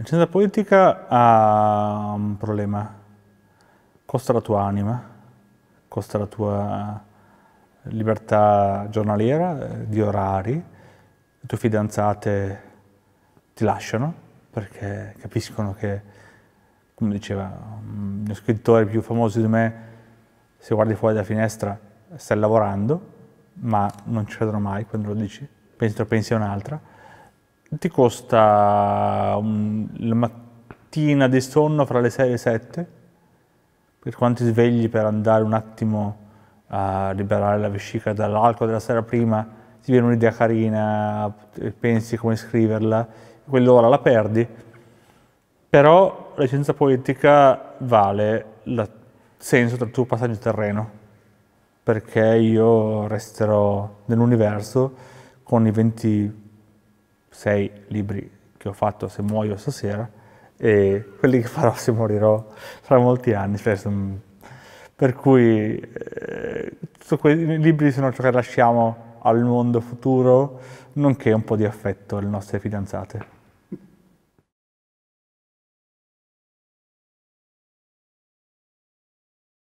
La scienza politica ha un problema. Costa la tua anima, costa la tua eh, libertà giornaliera, eh, di orari, le tue fidanzate ti lasciano perché capiscono che, come diceva uno scrittore più famoso di me, se guardi fuori dalla finestra stai lavorando, ma non ci credono mai quando lo dici, pensi, pensi a un'altra ti costa un, um, la mattina di sonno fra le 6 e le 7, per quanto ti svegli per andare un attimo a liberare la vescica dall'alcol della sera prima, ti viene un'idea carina, eh, pensi come scriverla, quell'ora la perdi, però la scienza poetica vale il senso del tuo passaggio terreno, perché io resterò nell'universo con i 20 sei libri che ho fatto se muoio stasera e quelli che farò se morirò fra molti anni. Per mm, cui eh, quei libri sono ciò che lasciamo al mondo futuro, nonché un po' di affetto alle nostre fidanzate.